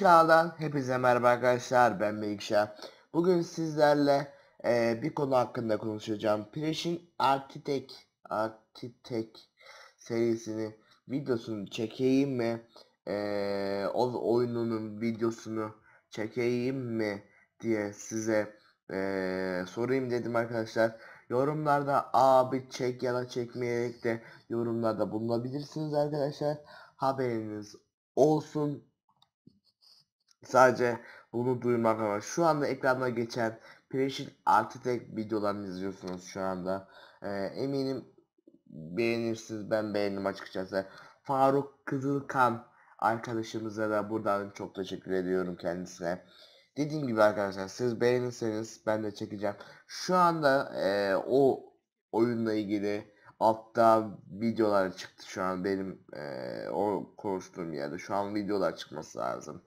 Şah'dan hepinize merhaba arkadaşlar ben Melikşah. Bugün sizlerle e, bir konu hakkında konuşacağım. Preş'in Architect, Architect serisini videosunu çekeyim mi? E, o oyununun videosunu çekeyim mi diye size e, sorayım dedim arkadaşlar. Yorumlarda abi çek ya da çekmeyerek de yorumlarda bulunabilirsiniz arkadaşlar. Haberiniz olsun Sadece bunu duymak ama Şu anda ekranda geçen Preşit Architect videolarını izliyorsunuz şu anda. Ee, eminim beğenirsiniz. Ben beğendim açıkçası. Faruk Kızılkan arkadaşımıza da buradan çok teşekkür ediyorum kendisine. Dediğim gibi arkadaşlar siz beğenirseniz ben de çekeceğim. Şu anda e, o oyunla ilgili altta videolar çıktı şu an benim e, o konuştuğum yerde. Şu an videolar çıkması lazım.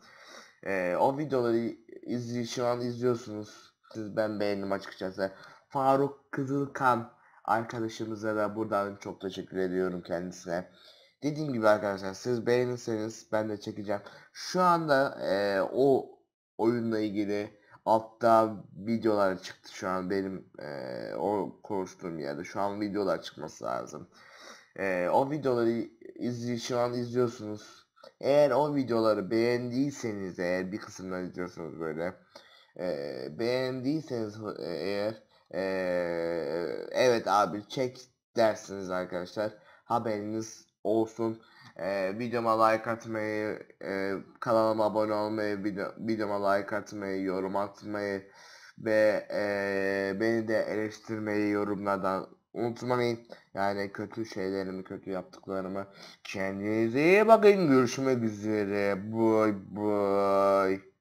E, o videoları izli şu an izliyorsunuz. Siz ben beğendim açıkçası. Faruk Kızılkan arkadaşımıza da buradan çok teşekkür ediyorum kendisine. Dediğim gibi arkadaşlar siz beğenirseniz ben de çekeceğim. Şu anda e, o oyunla ilgili altta videolar çıktı şu an benim e, o konuştuğum yerde. Şu an videolar çıkması lazım. E, o videoları izli şu an izliyorsunuz. Eğer o videoları beğendiyseniz eğer bir kısımdan izliyorsunuz böyle. E, beğendiyseniz eğer e, evet abi çek dersiniz arkadaşlar. Haberiniz olsun. E, videoma like atmayı, e, kanalıma abone olmayı, video, videoma like atmayı, yorum atmayı ve e, beni de eleştirmeyi yorumlardan unutmayın. Yani kötü şeylerimi, kötü yaptıklarımı. Kendinize iyi bakın. Görüşmek üzere. Bye bye.